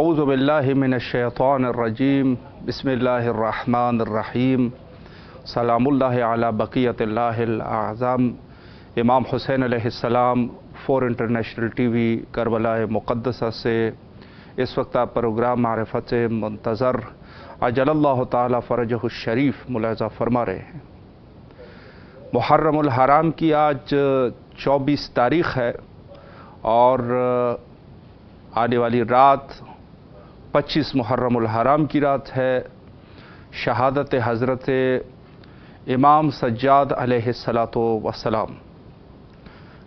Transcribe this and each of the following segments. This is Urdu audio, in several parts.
اعوذ باللہ من الشیطان الرجیم بسم اللہ الرحمن الرحیم سلام اللہ علی بقیت اللہ اعظم امام حسین علیہ السلام for international T V Karbala مقدسہ سے اس وقت آپ پروگرام سے منتظر اجل اللہ تعالی فرجہ الشریف ملعظہ فرما رہے ہیں محرم الحرام کی آج چوبیس تاریخ ہے اور آنے والی رات پچیس محرم الحرام کی رات ہے شہادت حضرت امام سجاد علیہ سلاط وسلام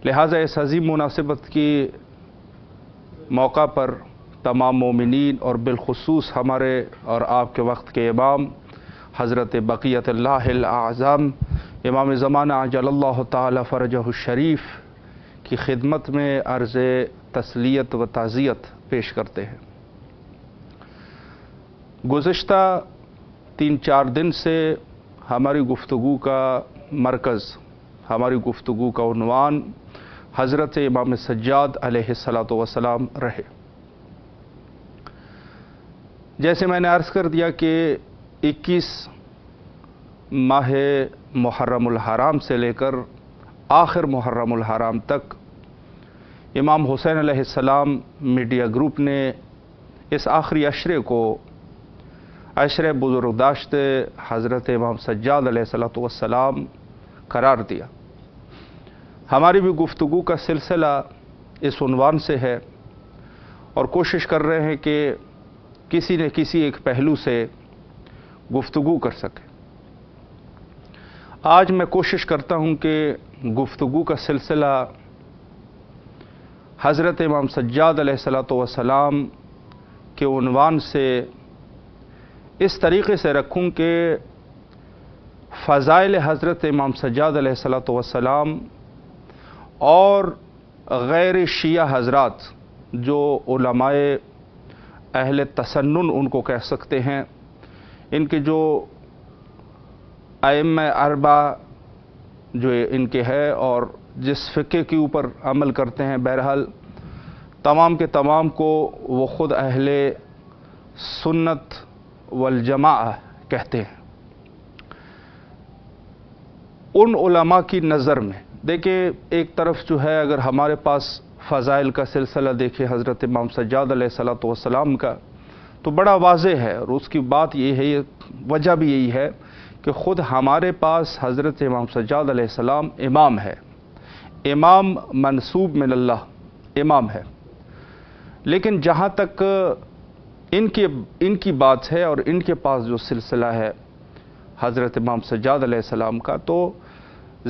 لہٰذا عظیم مناسبت کی موقع پر تمام مومنین اور بالخصوص ہمارے اور آپ کے وقت کے امام حضرت بقیت اللہ العظام امام زمانہ عجل اللہ تعالی فرجہ الشریف کی خدمت میں عرض تسلیت و تعزیت پیش کرتے ہیں گزشتہ تین چار دن سے ہماری گفتگو کا مرکز ہماری گفتگو کا عنوان حضرت امام سجاد علیہ السلاۃ وسلام رہے جیسے میں نے عرض کر دیا کہ اکیس ماہ محرم الحرام سے لے کر آخر محرم الحرام تک امام حسین علیہ السلام میڈیا گروپ نے اس آخری اشرے کو عشر بزرگ داشت حضرت امام سجاد علیہ السلام قرار دیا ہماری بھی گفتگو کا سلسلہ اس عنوان سے ہے اور کوشش کر رہے ہیں کہ کسی نے کسی ایک پہلو سے گفتگو کر سکے آج میں کوشش کرتا ہوں کہ گفتگو کا سلسلہ حضرت امام سجاد علیہ السلام وسلام کے عنوان سے اس طریقے سے رکھوں کہ فضائل حضرت امام سجاد علیہ السلام وسلام اور غیر شیعہ حضرات جو علماء اہل تسنن ان کو کہہ سکتے ہیں ان کے جو ایم اربا جو ان کے ہے اور جس فقے کے اوپر عمل کرتے ہیں بہرحال تمام کے تمام کو وہ خود اہل سنت والجماع کہتے ہیں ان علماء کی نظر میں دیکھیں ایک طرف جو ہے اگر ہمارے پاس فضائل کا سلسلہ دیکھیں حضرت امام سجاد علیہ السلام کا تو بڑا واضح ہے اور اس کی بات یہ ہے وجہ بھی یہی ہے کہ خود ہمارے پاس حضرت امام سجاد علیہ السلام امام ہے امام منصوب من اللہ امام ہے لیکن جہاں تک ان کے ان کی بات ہے اور ان کے پاس جو سلسلہ ہے حضرت امام سجاد علیہ السلام کا تو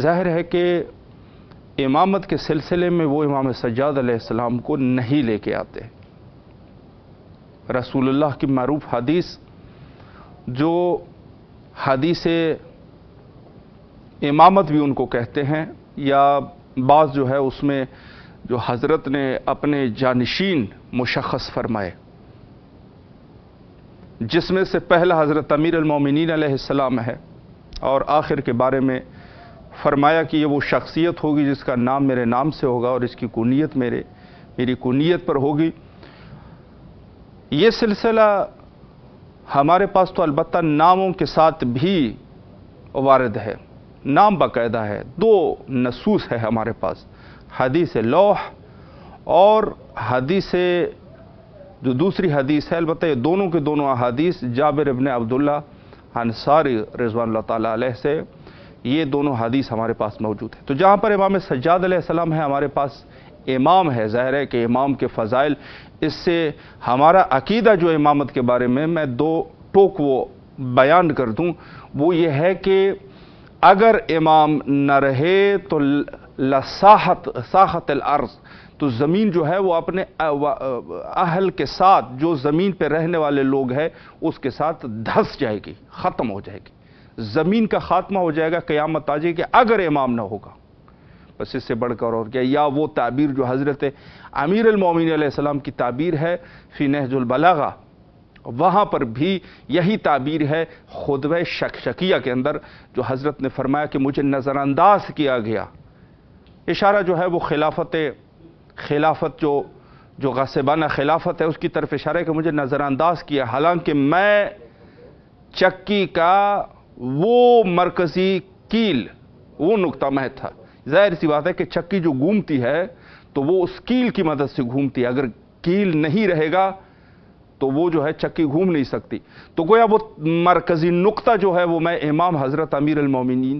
ظاہر ہے کہ امامت کے سلسلے میں وہ امام سجاد علیہ السلام کو نہیں لے کے آتے رسول اللہ کی معروف حدیث جو حدیث امامت بھی ان کو کہتے ہیں یا بعض جو ہے اس میں جو حضرت نے اپنے جانشین مشخص فرمائے جس میں سے پہلا حضرت امیر المومنین علیہ السلام ہے اور آخر کے بارے میں فرمایا کہ یہ وہ شخصیت ہوگی جس کا نام میرے نام سے ہوگا اور اس کی کونیت میرے میری کنیت پر ہوگی یہ سلسلہ ہمارے پاس تو البتہ ناموں کے ساتھ بھی وارد ہے نام باقاعدہ ہے دو نصوص ہے ہمارے پاس حدیث لوح اور حدیث جو دوسری حدیث ہے البتہ یہ دونوں کے دونوں احادیث جابر ابن عبداللہ انصاری رضوان اللہ تعالیٰ علیہ سے یہ دونوں حدیث ہمارے پاس موجود ہے تو جہاں پر امام سجاد علیہ السلام ہے ہمارے پاس امام ہے ظاہر ہے کہ امام کے فضائل اس سے ہمارا عقیدہ جو امامت کے بارے میں میں دو ٹوک وہ بیان کر دوں وہ یہ ہے کہ اگر امام نہ رہے تو لساحت ساحت الارض تو زمین جو ہے وہ اپنے اہل کے ساتھ جو زمین پہ رہنے والے لوگ ہیں اس کے ساتھ دھس جائے گی ختم ہو جائے گی زمین کا خاتمہ ہو جائے گا قیامت آجے گی اگر امام نہ ہوگا بس اس سے بڑھ کر اور کیا یا وہ تعبیر جو حضرت امیر المومین علیہ السلام کی تعبیر ہے فی نحج البلاغہ وہاں پر بھی یہی تعبیر ہے خدوہ شک شکیہ کے اندر جو حضرت نے فرمایا کہ مجھے نظر انداز کیا گیا اشارہ جو ہے وہ خلافت خلافت جو جو غصبانہ خلافت ہے اس کی طرف ہے کہ مجھے نظر انداز کیا حالانکہ میں چکی کا وہ مرکزی کیل وہ نقطہ میں تھا ظاہر سی بات ہے کہ چکی جو گھومتی ہے تو وہ اس کیل کی مدد سے گھومتی ہے اگر کیل نہیں رہے گا تو وہ جو ہے چکی گھوم نہیں سکتی تو گویا وہ مرکزی نقطہ جو ہے وہ میں امام حضرت امیر المومنین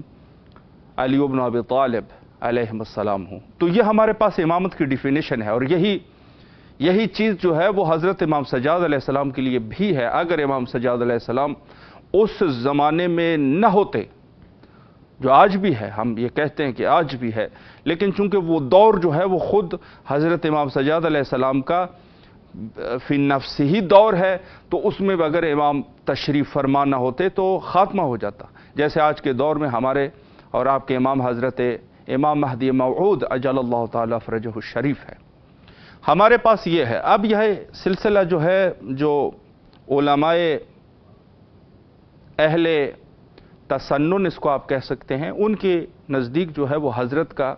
علی ابن ابی طالب علیہ السلام ہوں تو یہ ہمارے پاس امامت کی ڈیفینیشن ہے اور یہی یہی چیز جو ہے وہ حضرت امام سجاد علیہ السلام کے لیے بھی ہے اگر امام سجاد علیہ السلام اس زمانے میں نہ ہوتے جو آج بھی ہے ہم یہ کہتے ہیں کہ آج بھی ہے لیکن چونکہ وہ دور جو ہے وہ خود حضرت امام سجاد علیہ السلام کا فی نفس ہی دور ہے تو اس میں اگر امام تشریف فرما نہ ہوتے تو خاتمہ ہو جاتا جیسے آج کے دور میں ہمارے اور آپ کے امام حضرت امام مہدی موعود اجل اللہ تعالیٰ فرجہ الشریف ہے ہمارے پاس یہ ہے اب یہ سلسلہ جو ہے جو علماء اہل تسنن اس کو آپ کہہ سکتے ہیں ان کے نزدیک جو ہے وہ حضرت کا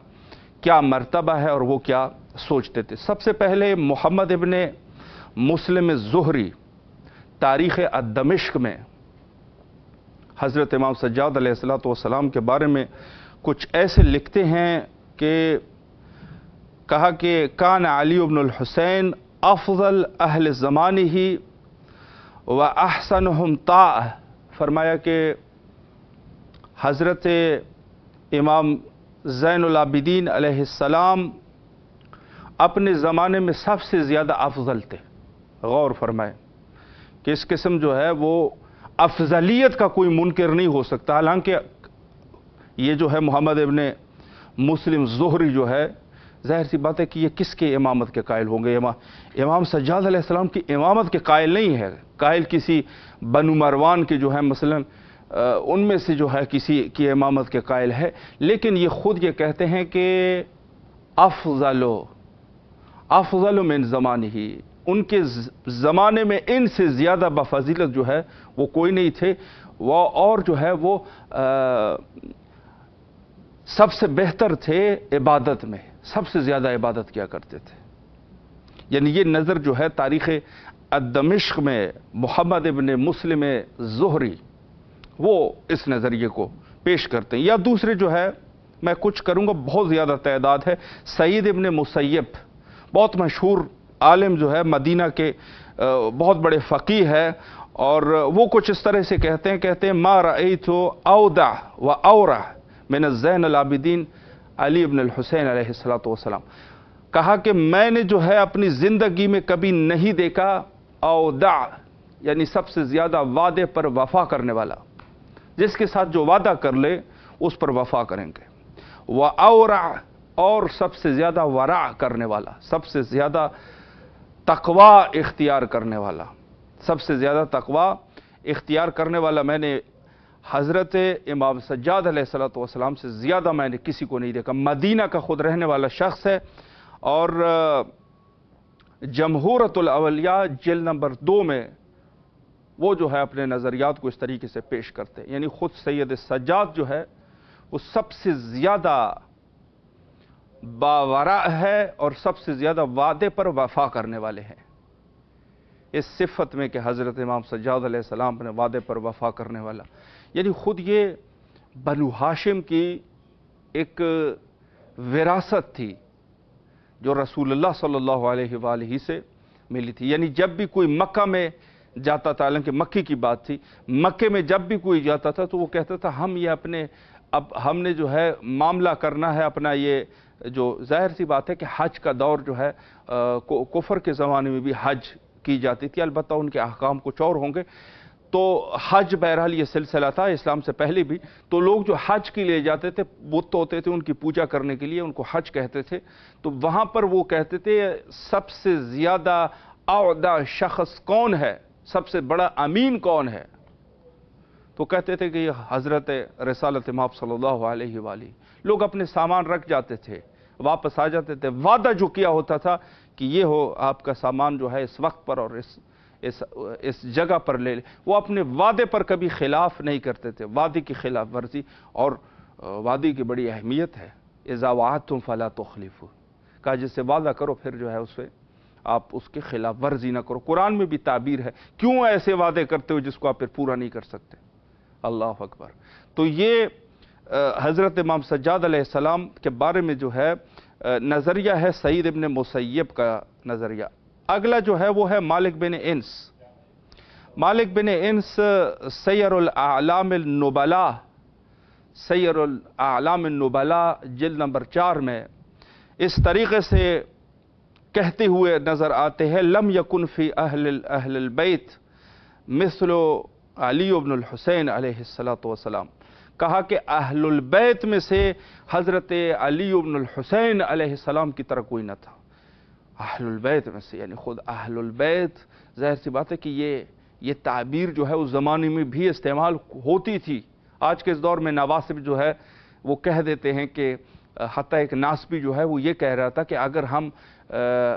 کیا مرتبہ ہے اور وہ کیا سوچتے تھے سب سے پہلے محمد ابن مسلم زہری تاریخ الدمشق میں حضرت امام سجاد علیہ السلام کے بارے میں کچھ ایسے لکھتے ہیں کہ کہا کہ کان علی ابن الحسین افضل اہل زمانی ہی و احسن تا فرمایا کہ حضرت امام زین العابدین علیہ السلام اپنے زمانے میں سب سے زیادہ افضل تھے غور فرمائے کہ اس قسم جو ہے وہ افضلیت کا کوئی منکر نہیں ہو سکتا حالانکہ یہ جو ہے محمد ابن مسلم زہری جو ہے ظاہر سی بات ہے کہ یہ کس کے امامت کے قائل ہوں گے امام سجاد علیہ السلام کی امامت کے قائل نہیں ہے قائل کسی بن مروان کے جو ہے مثلا ان میں سے جو ہے کسی کی امامت کے قائل ہے لیکن یہ خود یہ کہتے ہیں کہ افضل افضل من زمان ہی ان کے زمانے میں ان سے زیادہ بفضیلت جو ہے وہ کوئی نہیں تھے وہ اور جو ہے وہ سب سے بہتر تھے عبادت میں سب سے زیادہ عبادت کیا کرتے تھے یعنی یہ نظر جو ہے تاریخ الدمشق میں محمد ابن مسلم زہری وہ اس نظریے کو پیش کرتے ہیں یا دوسرے جو ہے میں کچھ کروں گا بہت زیادہ تعداد ہے سعید ابن مسیب بہت مشہور عالم جو ہے مدینہ کے بہت بڑے فقی ہے اور وہ کچھ اس طرح سے کہتے ہیں کہتے ہیں ما رأیتو اودع و اورہ من الزین زین العابدین علی ابن الحسین علیہ السلام کہا کہ میں نے جو ہے اپنی زندگی میں کبھی نہیں دیکھا اودع یعنی سب سے زیادہ وعدے پر وفا کرنے والا جس کے ساتھ جو وعدہ کر لے اس پر وفا کریں گے وعورع اور سب سے زیادہ ورع کرنے والا سب سے زیادہ تقوا اختیار کرنے والا سب سے زیادہ تقوا اختیار کرنے والا میں نے حضرت امام سجاد علیہ السلام والسلام سے زیادہ میں نے کسی کو نہیں دیکھا مدینہ کا خود رہنے والا شخص ہے اور جمہورت الاولیاء جیل نمبر دو میں وہ جو ہے اپنے نظریات کو اس طریقے سے پیش کرتے ہیں یعنی خود سید سجاد جو ہے وہ سب سے زیادہ باورا ہے اور سب سے زیادہ وعدے پر وفا کرنے والے ہیں اس صفت میں کہ حضرت امام سجاد علیہ السلام اپنے وعدے پر وفا کرنے والا یعنی خود یہ بنو حاشم کی ایک وراثت تھی جو رسول اللہ صلی اللہ علیہ وآلہ سے ملی تھی یعنی جب بھی کوئی مکہ میں جاتا تھا حالانکہ مکی کی بات تھی مکے میں جب بھی کوئی جاتا تھا تو وہ کہتا تھا ہم یہ اپنے اب ہم نے جو ہے معاملہ کرنا ہے اپنا یہ جو ظاہر سی بات ہے کہ حج کا دور جو ہے کفر کے زمانے میں بھی حج کی جاتی تھی البتہ ان کے احکام کچھ اور ہوں گے تو حج بہرحال یہ سلسلہ تھا اسلام سے پہلے بھی تو لوگ جو حج کے لیے جاتے تھے بت ہوتے تھے ان کی پوجا کرنے کے لیے ان کو حج کہتے تھے تو وہاں پر وہ کہتے تھے سب سے زیادہ اعدہ شخص کون ہے سب سے بڑا امین کون ہے تو کہتے تھے کہ یہ حضرت رسالت ماپ صلی اللہ علیہ والی لوگ اپنے سامان رکھ جاتے تھے واپس آ جاتے تھے وعدہ جو کیا ہوتا تھا کہ یہ ہو آپ کا سامان جو ہے اس وقت پر اور اس اس جگہ پر لے لے وہ اپنے وعدے پر کبھی خلاف نہیں کرتے تھے وعدے کی خلاف ورزی اور وعدے کی بڑی اہمیت ہے اضاواتوں فلاں تو خلیف کہا جس سے وعدہ کرو پھر جو ہے اس پہ آپ اس کے خلاف ورزی نہ کرو قرآن میں بھی تعبیر ہے کیوں ایسے وعدے کرتے ہو جس کو آپ پھر پورا نہیں کر سکتے اللہ اکبر تو یہ حضرت امام سجاد علیہ السلام کے بارے میں جو ہے نظریہ ہے سعید ابن مسیب کا نظریہ اگلا جو ہے وہ ہے مالک بن انس مالک بن انس سیر الاعلام النبلا سیر الاعلام النبلا جل نمبر چار میں اس طریقے سے کہتے ہوئے نظر آتے ہیں لم یکن فی اہل الاہل البیت مثل علی ابن الحسین علیہ السلام کہا کہ اہل البیت میں سے حضرت علی ابن الحسین علیہ السلام کی طرح کوئی نہ تھا اہل البیت میں سے یعنی خود اہل البیت ظاہر سی بات ہے کہ یہ یہ تعبیر جو ہے اس زمانے میں بھی استعمال ہوتی تھی آج کے اس دور میں نواسب جو ہے وہ کہہ دیتے ہیں کہ حتی ایک ناسبی جو ہے وہ یہ کہہ رہا تھا کہ اگر ہم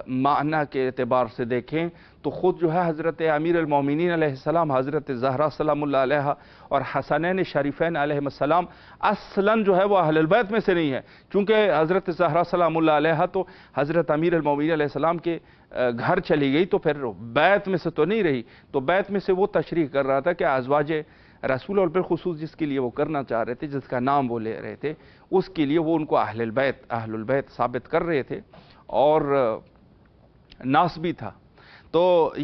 معنی کے اعتبار سے دیکھیں تو خود جو ہے حضرت امیر المومنین علیہ السلام حضرت زہرہ سلام اللہ علیہ اور حسنین شریفین علیہ السلام اصلاً جو ہے وہ اہل البیت میں سے نہیں ہے چونکہ حضرت زہرہ سلام اللہ علیہ تو حضرت امیر المومنین علیہ السلام کے گھر چلی گئی تو پھر بیت میں سے تو نہیں رہی تو بیت میں سے وہ تشریح کر رہا تھا کہ آزواج رسول اور بالخصوص جس کے لیے وہ کرنا چاہ رہے تھے جس کا نام وہ لے رہے تھے اس کے لیے وہ ان کو اہل البیت اہل البیت ثابت کر رہے تھے اور ناس بھی تھا تو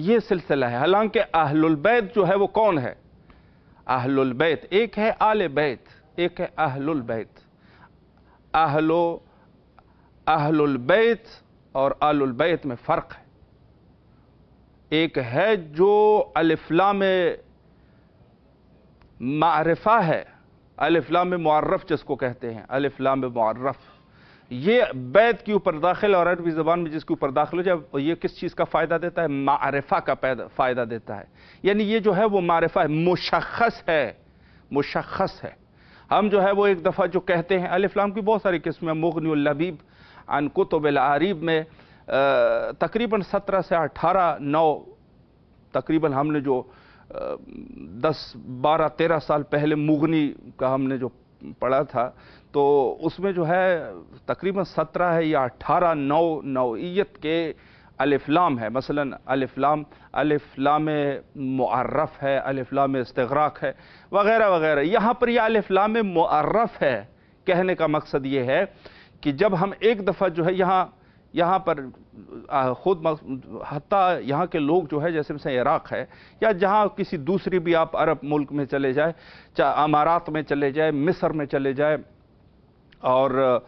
یہ سلسلہ ہے حالانکہ اہل البیت جو ہے وہ کون ہے اہل البیت ایک ہے آل بیت ایک ہے اہل البیت اہل اہل البیت اور آل البیت میں فرق ہے ایک ہے جو الفلا میں معرفہ ہے الفلا میں معرف جس کو کہتے ہیں الفلا میں معرف یہ بیعت کے اوپر داخل اور عربی زبان میں جس کے اوپر داخل ہو جائے یہ کس چیز کا فائدہ دیتا ہے معرفہ کا فائدہ دیتا ہے یعنی یہ جو ہے وہ معرفہ ہے مشخص ہے مشخص ہے ہم جو ہے وہ ایک دفعہ جو کہتے ہیں الفلام کی بہت ساری قسمیں مغنی اللبیب عن کتب العریب میں تقریباً سترہ سے اٹھارہ نو تقریباً ہم نے جو دس بارہ تیرہ سال پہلے مغنی کا ہم نے جو پڑھا تھا تو اس میں جو ہے تقریباً سترہ ہے یا اٹھارہ نو نوعیت کے الفلام ہے مثلاً الفلام الفلام معرف ہے الفلام استغراق ہے وغیرہ وغیرہ یہاں پر یہ الفلام معرف ہے کہنے کا مقصد یہ ہے کہ جب ہم ایک دفعہ جو ہے یہاں یہاں پر خود حتیٰ یہاں کے لوگ جو ہے جیسے مثلا عراق ہے یا جہاں کسی دوسری بھی آپ عرب ملک میں چلے جائے چاہے امارات میں چلے جائے مصر میں چلے جائے اور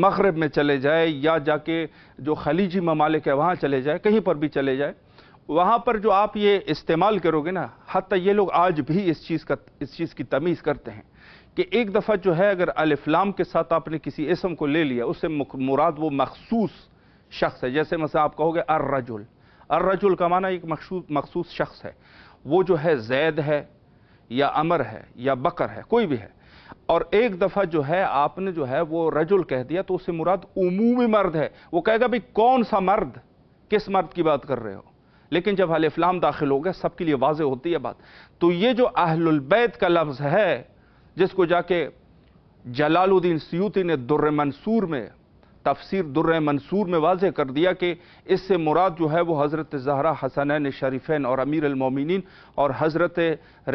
مغرب میں چلے جائے یا جا کے جو خلیجی ممالک ہے وہاں چلے جائے کہیں پر بھی چلے جائے وہاں پر جو آپ یہ استعمال کرو گے نا حتیٰ یہ لوگ آج بھی اس چیز کا اس چیز کی تمیز کرتے ہیں کہ ایک دفعہ جو ہے اگر الفلام کے ساتھ آپ نے کسی اسم کو لے لیا اس سے مراد وہ مخصوص شخص ہے جیسے مثلا آپ کہو گے الرجل الرجل کا معنی ایک مخصوص شخص ہے وہ جو ہے زید ہے یا امر ہے یا بکر ہے کوئی بھی ہے اور ایک دفعہ جو ہے آپ نے جو ہے وہ رجل کہہ دیا تو اس سے مراد عمومی مرد ہے وہ کہے گا بھائی کون سا مرد کس مرد کی بات کر رہے ہو لیکن جب افلام داخل ہو گئے سب کے لیے واضح ہوتی ہے بات تو یہ جو اہل البیت کا لفظ ہے جس کو جا کے جلال الدین سیوتی نے در منصور میں تفسیر در منصور میں واضح کر دیا کہ اس سے مراد جو ہے وہ حضرت زہرہ حسنین شریفین اور امیر المومنین اور حضرت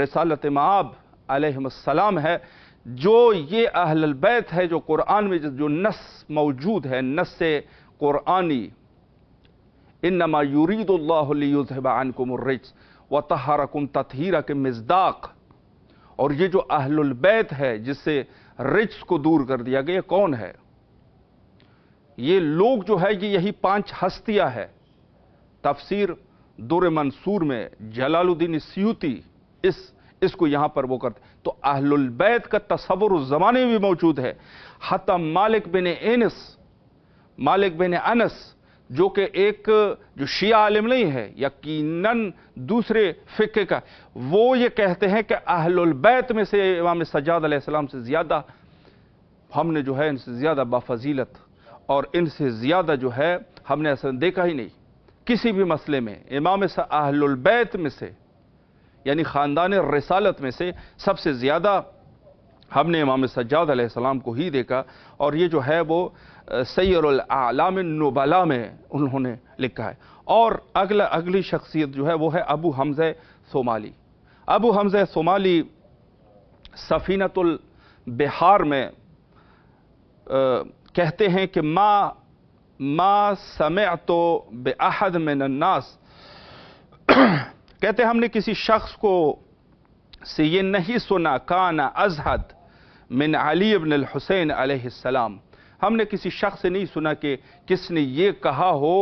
رسالت معاب علیہ السلام ہے جو یہ اہل البیت ہے جو قرآن میں جو نس موجود ہے نس قرآنی انما یورید اللہ لیذہب عنکم الرجس وطہرکم تہارکن کے مزداق اور یہ جو اہل البیت ہے جس سے رجس کو دور کر دیا گیا کون ہے یہ لوگ جو ہے یہی پانچ ہستیاں ہے تفسیر دور منصور میں جلال الدین سیوتی اس اس کو یہاں پر وہ کرتے تو اہل البیت کا تصور زمانے بھی موجود ہے حتم مالک بن اینس مالک بن انس جو کہ ایک جو شیعہ عالم نہیں ہے یقیناً دوسرے فقہ کا وہ یہ کہتے ہیں کہ اہل البیت میں سے امام سجاد علیہ السلام سے زیادہ ہم نے جو ہے ان سے زیادہ بافضیلت اور ان سے زیادہ جو ہے ہم نے ایسا دیکھا ہی نہیں کسی بھی مسئلے میں امام اہل البیت میں سے یعنی خاندان رسالت میں سے سب سے زیادہ ہم نے امام سجاد علیہ السلام کو ہی دیکھا اور یہ جو ہے وہ سیر العالم النبلا میں انہوں نے لکھا ہے اور اگلا اگلی شخصیت جو ہے وہ ہے ابو حمزہ سومالی ابو حمزہ سومالی سفینت البحار میں کہتے ہیں کہ ما ما سمعتو بے احد من الناس کہتے ہم نے کسی شخص کو سے یہ نہیں سنا کانا ازہد من علی ابن الحسین علیہ السلام ہم نے کسی شخص سے نہیں سنا کہ کس نے یہ کہا ہو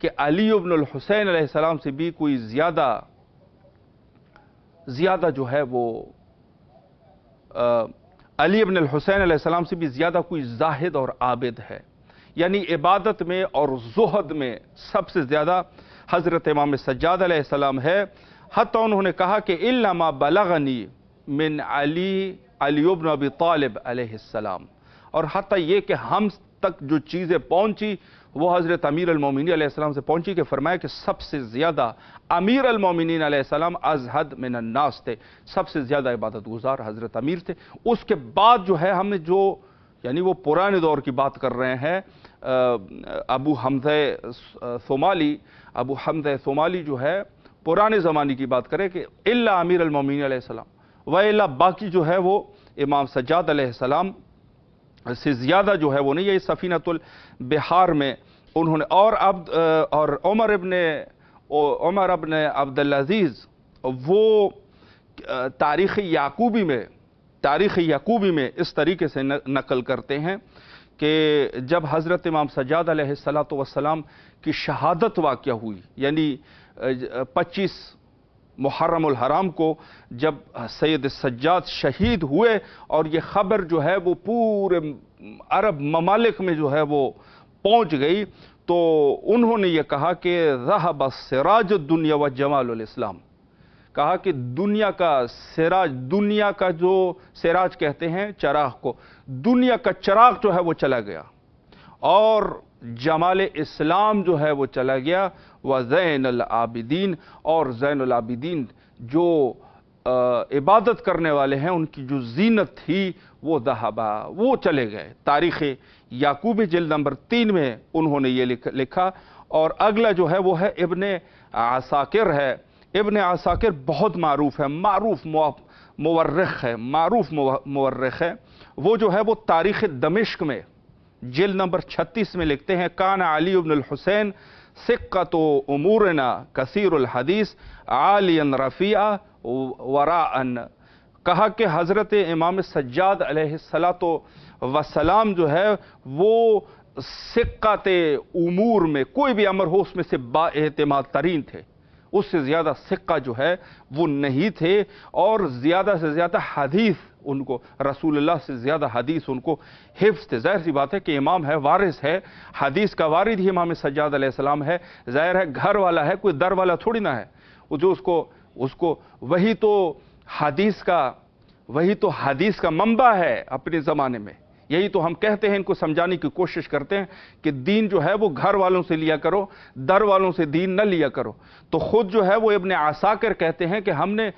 کہ علی ابن الحسین علیہ السلام سے بھی کوئی زیادہ زیادہ جو ہے وہ علی ابن الحسین علیہ السلام سے بھی زیادہ کوئی زاہد اور عابد ہے یعنی عبادت میں اور زہد میں سب سے زیادہ حضرت امام سجاد علیہ السلام ہے حتی انہوں نے کہا کہ علما بلغنی طالب علیہ السلام اور حتیٰ یہ کہ ہم تک جو چیزیں پہنچی وہ حضرت امیر المومنی علیہ السلام سے پہنچی کہ فرمایا کہ سب سے زیادہ امیر المومنین علیہ السلام ازحد الناس تھے سب سے زیادہ عبادت گزار حضرت امیر تھے اس کے بعد جو ہے ہم نے جو یعنی وہ پرانے دور کی بات کر رہے ہیں ابو حمزہ سومالی ابو حمزہ سومالی جو ہے پرانے زمانے کی بات کریں کہ اللہ امیر المومین علیہ السلام اللہ باقی جو ہے وہ امام سجاد علیہ السلام سے زیادہ جو ہے وہ نہیں سفینہ سفینت البہار میں انہوں نے اور اور عمر ابن عمر ابن عبدالعزیز وہ تاریخ یعقوبی میں تاریخ یعقوبی میں اس طریقے سے نقل کرتے ہیں کہ جب حضرت امام سجاد علیہ السلاط والسلام کی شہادت واقعہ ہوئی یعنی پچیس محرم الحرام کو جب سید سجاد شہید ہوئے اور یہ خبر جو ہے وہ پورے عرب ممالک میں جو ہے وہ پہنچ گئی تو انہوں نے یہ کہا کہ رہ السراج الدنیا و جمال الاسلام کہا کہ دنیا کا سراج دنیا کا جو سیراج کہتے ہیں چراغ کو دنیا کا چراغ جو ہے وہ چلا گیا اور جمال اسلام جو ہے وہ چلا گیا وہ زین العابدین اور زین العابدین جو عبادت کرنے والے ہیں ان کی جو زینت تھی وہ دہبا وہ چلے گئے تاریخ یاکوب جلد نمبر تین میں انہوں نے یہ لکھا اور اگلا جو ہے وہ ہے ابن عساکر ہے ابن عساکر بہت معروف ہے معروف مورخ ہے معروف مورخ ہے وہ جو ہے وہ تاریخ دمشق میں جل نمبر چھتیس میں لکھتے ہیں کان علی ابن الحسین سقت و امورنا کثیر الحدیث عالی رفیع وراء ان کہا کہ حضرت امام سجاد علیہ السلاۃ وسلام جو ہے وہ سقت امور میں کوئی بھی امر ہو اس میں سے با اعتماد ترین تھے اس سے زیادہ سقہ جو ہے وہ نہیں تھے اور زیادہ سے زیادہ حدیث ان کو رسول اللہ سے زیادہ حدیث ان کو حفظ تھے ظاہر سی بات ہے کہ امام ہے وارث ہے حدیث کا وارد ہی امام سجاد علیہ السلام ہے ظاہر ہے گھر والا ہے کوئی در والا تھوڑی نہ ہے وہ جو اس کو اس کو وہی تو حدیث کا وہی تو حدیث کا منبع ہے اپنے زمانے میں یہی تو ہم کہتے ہیں ان کو سمجھانے کی کوشش کرتے ہیں کہ دین جو ہے وہ گھر والوں سے لیا کرو در والوں سے دین نہ لیا کرو تو خود جو ہے وہ ابن عساکر کہتے ہیں کہ ہم نے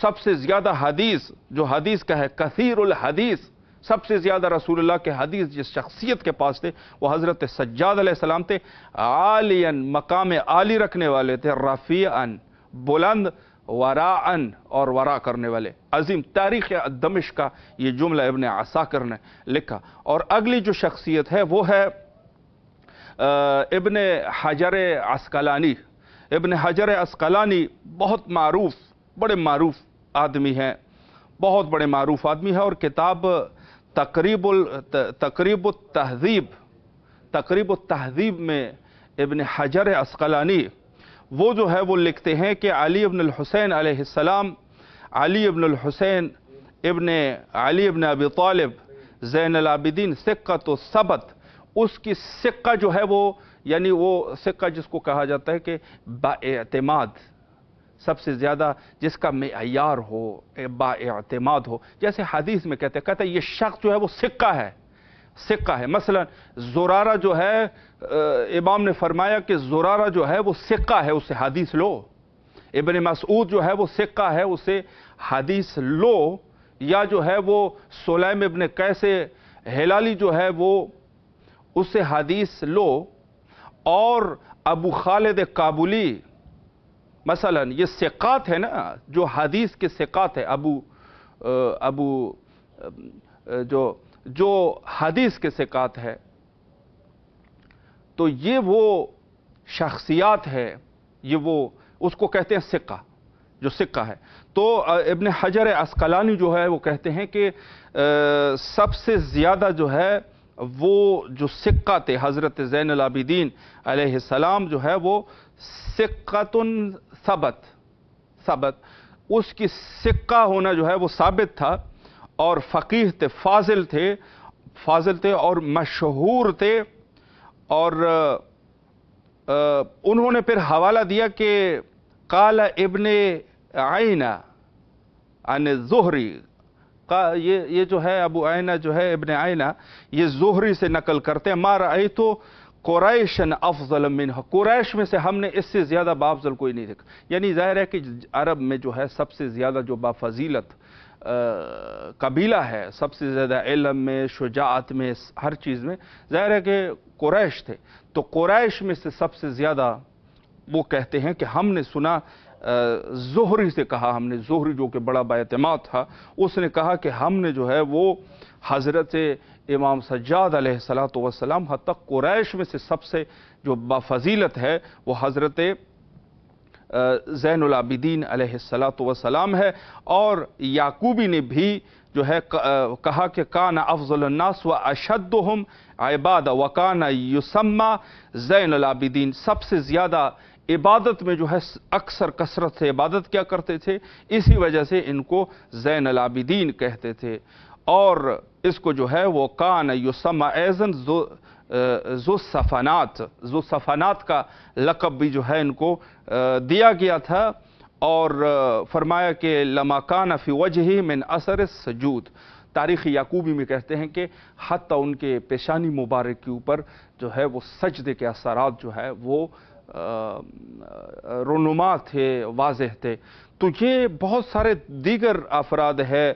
سب سے زیادہ حدیث جو حدیث کا ہے کثیر الحدیث سب سے زیادہ رسول اللہ کے حدیث جس شخصیت کے پاس تھے وہ حضرت سجاد علیہ السلام تھے عالین مقام عالی رکھنے والے تھے رفیعن بلند وراعن اور ورا کرنے والے عظیم تاریخ دمش کا یہ جملہ ابن عساکر نے لکھا اور اگلی جو شخصیت ہے وہ ہے ابن حجر عسقلانی ابن حجر عسقلانی بہت معروف بڑے معروف آدمی ہیں بہت بڑے معروف آدمی ہے اور کتاب تقریب تقریب و تقریب التحذیب میں ابن حجر عسقلانی وہ جو ہے وہ لکھتے ہیں کہ علی ابن الحسین علیہ السلام علی ابن الحسین ابن علی ابن ابی طالب زین العابدین دین و تو اس کی سکہ جو ہے وہ یعنی وہ سکہ جس کو کہا جاتا ہے کہ با اعتماد سب سے زیادہ جس کا معیار ہو با اعتماد ہو جیسے حدیث میں کہتے ہیں کہتے یہ شخص جو ہے وہ سکہ ہے سکہ ہے مثلا زورارہ جو ہے امام نے فرمایا کہ زورارہ جو ہے وہ سکہ ہے اسے حدیث لو ابن مسعود جو ہے وہ سکہ ہے اسے حدیث لو یا جو ہے وہ سولیم ابن کیسے ہلالی جو ہے وہ اسے حدیث لو اور ابو خالد کابلی مثلا یہ سقات ہے نا جو حدیث کے سقات ہے ابو ابو جو جو حدیث کے سکات ہے تو یہ وہ شخصیات ہے یہ وہ اس کو کہتے ہیں سکہ جو سکہ ہے تو ابن حجر اسکلانی جو ہے وہ کہتے ہیں کہ سب سے زیادہ جو ہے وہ جو سکہ تھے حضرت زین العابدین علیہ السلام جو ہے وہ سکتن ثبت ثبت اس کی سکہ ہونا جو ہے وہ ثابت تھا اور فقیح تھے فاضل تھے فاضل تھے اور مشہور تھے اور انہوں نے پھر حوالہ دیا کہ کالا ابن آئینہ عن زہری یہ جو ہے ابو آئینہ جو ہے ابن آئینہ یہ زہری سے نقل کرتے مار آئی تو قریشن افضل منہ قریش میں سے ہم نے اس سے زیادہ بافضل کوئی نہیں دیکھا یعنی ظاہر ہے کہ عرب میں جو ہے سب سے زیادہ جو بافضیلت قبیلہ ہے سب سے زیادہ علم میں شجاعت میں ہر چیز میں ظاہر ہے کہ قریش تھے تو قریش میں سے سب سے زیادہ وہ کہتے ہیں کہ ہم نے سنا زہری سے کہا ہم نے زہری جو کہ بڑا باعتماد تھا اس نے کہا کہ ہم نے جو ہے وہ حضرت امام سجاد علیہ السلام حتی قریش میں سے سب سے جو بافضیلت ہے وہ حضرت زین العابدین علیہ السلاۃ وسلام ہے اور یاکوبی نے بھی جو ہے کہا کہ کان افضل الناس و اشدہم عباد و کان یسمع زین العابدین سب سے زیادہ عبادت میں جو ہے اکثر کثرت سے عبادت کیا کرتے تھے اسی وجہ سے ان کو زین العابدین کہتے تھے اور اس کو جو ہے وہ کان یسمع ایزن زو صفانات زو صفانات کا لقب بھی جو ہے ان کو دیا گیا تھا اور فرمایا کہ لماکان فی وجہی من اثر سجود تاریخ یعقوبی میں کہتے ہیں کہ حتی ان کے پیشانی مبارک کے اوپر جو ہے وہ سجدے کے اثرات جو ہے وہ رونما تھے واضح تھے تو یہ بہت سارے دیگر افراد ہے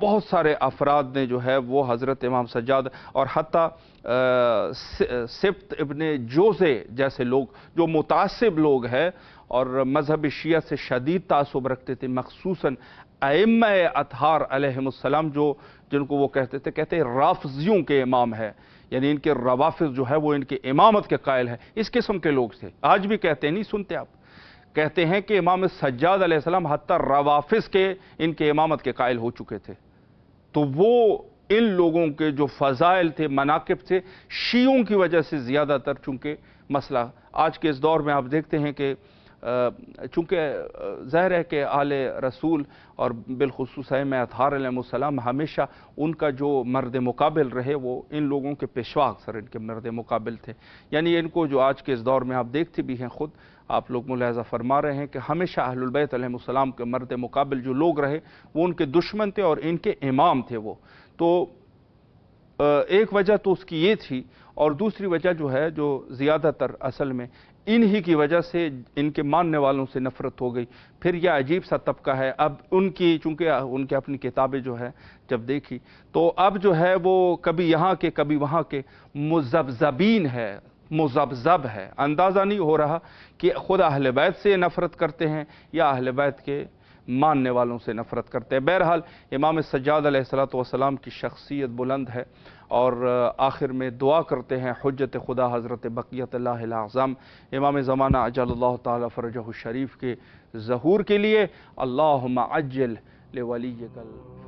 بہت سارے افراد نے جو ہے وہ حضرت امام سجاد اور حتیٰ سبت ابن جوزے جیسے لوگ جو متاسب لوگ ہیں اور مذہب شیعہ سے شدید تعصب رکھتے تھے مخصوصاً ائمہ اطہار علیہم السلام جو جن کو وہ کہتے تھے کہتے رافضیوں کے امام ہے یعنی ان کے روافظ جو ہے وہ ان کے امامت کے قائل ہے اس قسم کے لوگ تھے آج بھی کہتے ہیں نہیں سنتے آپ کہتے ہیں کہ امام سجاد علیہ السلام حتی روافظ کے ان کے امامت کے قائل ہو چکے تھے تو وہ ان لوگوں کے جو فضائل تھے مناقب تھے شیعوں کی وجہ سے زیادہ تر چونکہ مسئلہ آج کے اس دور میں آپ دیکھتے ہیں کہ چونکہ ظاہر ہے کہ آل رسول اور بالخصوص میں اتحار علیہ السلام ہمیشہ ان کا جو مرد مقابل رہے وہ ان لوگوں کے پیشوا سر ان کے مرد مقابل تھے یعنی ان کو جو آج کے اس دور میں آپ دیکھتے بھی ہیں خود آپ لوگ ملاحظہ فرما رہے ہیں کہ ہمیشہ اہل البیت علیہ السلام کے مرد مقابل جو لوگ رہے وہ ان کے دشمن تھے اور ان کے امام تھے وہ تو ایک وجہ تو اس کی یہ تھی اور دوسری وجہ جو ہے جو زیادہ تر اصل میں انہی کی وجہ سے ان کے ماننے والوں سے نفرت ہو گئی پھر یہ عجیب سا طبقہ ہے اب ان کی چونکہ ان کے اپنی کتابیں جو ہے جب دیکھی تو اب جو ہے وہ کبھی یہاں کے کبھی وہاں کے مزبزبین ہے مزبزب ہے اندازہ نہیں ہو رہا کہ خود اہل بیت سے نفرت کرتے ہیں یا اہل بیت کے ماننے والوں سے نفرت کرتے ہیں بہرحال امام سجاد علیہ السلام والسلام کی شخصیت بلند ہے اور آخر میں دعا کرتے ہیں حجت خدا حضرت بقیت اللہ اعظم امام زمانہ اجل اللہ تعالی فرجہ شریف کے ظہور کے لیے اللہم عجل لے والی کل